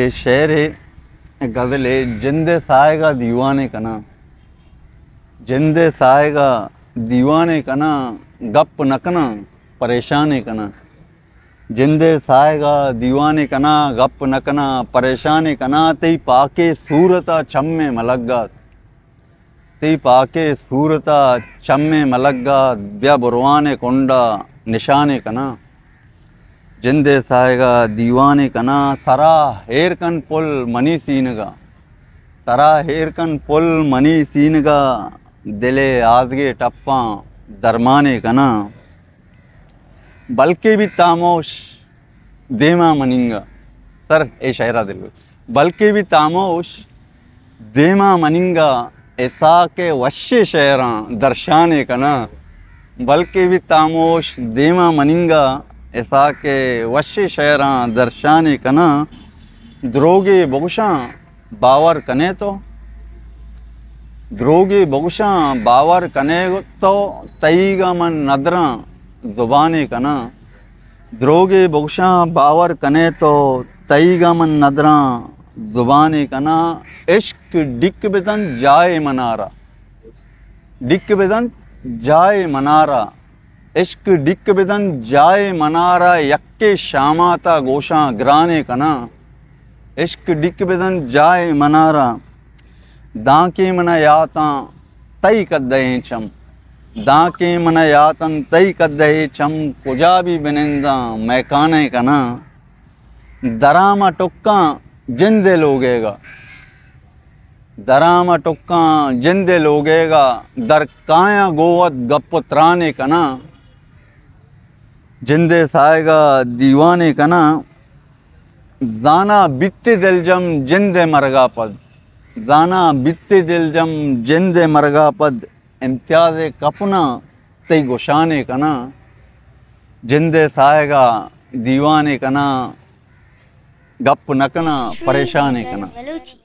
ये शेर है गज़ल है साएगा दीवाने कना जिंद साएगा दीवाने कना गप नकना परेशान कना जिंद साएगा दीवाने कना गप नकना परेशान कना तई पाके सूरता छम्मे मलग्गा तई पाके सूरता छम्मे मलग्गा ब्या बुरवाने कुंडा निशाने कना ಜಂದೆ ಆಯ್ಗ ದೀವಾನೆ ಕನ ಸರಾ ಹೇರ್ಕನ್ ಪೊಲ್ ಮನಿ ಸೀನಗ ಸರಾ ಹೇರ್ಕನ್ ಪೊಲ್ ಮನಿ ಸೀನಗ ದೆಲೆ ಆಜ್ಗೆ ಟಪ್ಪ ಧರ್ಮಾನೆ ಕನ ಬಲ್ಕೆ ಬಿ ತಾಮೋಶ್ ದೇಮಾ ಮನಿಂಗ ಸರ್ ಏ ಶೈರಾದಿಲ್ಲು ಬಲ್ಕೆ ಬಿ ತಾಮೋಶ್ ದೇಮಾ ಮನಿಂಗ ಎಸಾಕೆ ವಶ್ಯ ಶೈರ ದರ್ಶಾನೆ ಕನ ಬಲ್ಕೆ ಬಿ ತಾಮೋಶ್ ದೇಮಾ ಮನಿಂಗ ऐसा के वशी शहरा दर्शानी कना द्रोगी बगुशा बावर कने तो द्रोगी बगुशा बावर कने तो तई गमन नदरा जुबानी कना द्रोगी बगुशा बावर कने तो तई गमन नदरा जुबानी कना इश्क डिक बेदन जाए मनारा डिक बेदन जाए मनारा इश्क डिक बिदन जाए मनारा यक्के श्यामाता गोशा ग्राने कना इश्क डिक बिदन जाए मनारा दाके याता तई कदहे चम दाके यातन तई कदहे चम कुजा भी बिनिंदा मैकाने कना दरामा टुक्का जिंदे लोगेगा दरामा टुक्का जिंदे लोगेगा दरकाया गोवत गप त्राने कना जिंदे सायगा दीवाने कना जाना बित्ते दिलजम जिंदे मरगा पद जाना बित्ते दिलजम जिंदे मरगा पद इम्तियाज कपना तई गोशाने कना जिंदे सायगा दीवाने कना गप नकना परेशान कना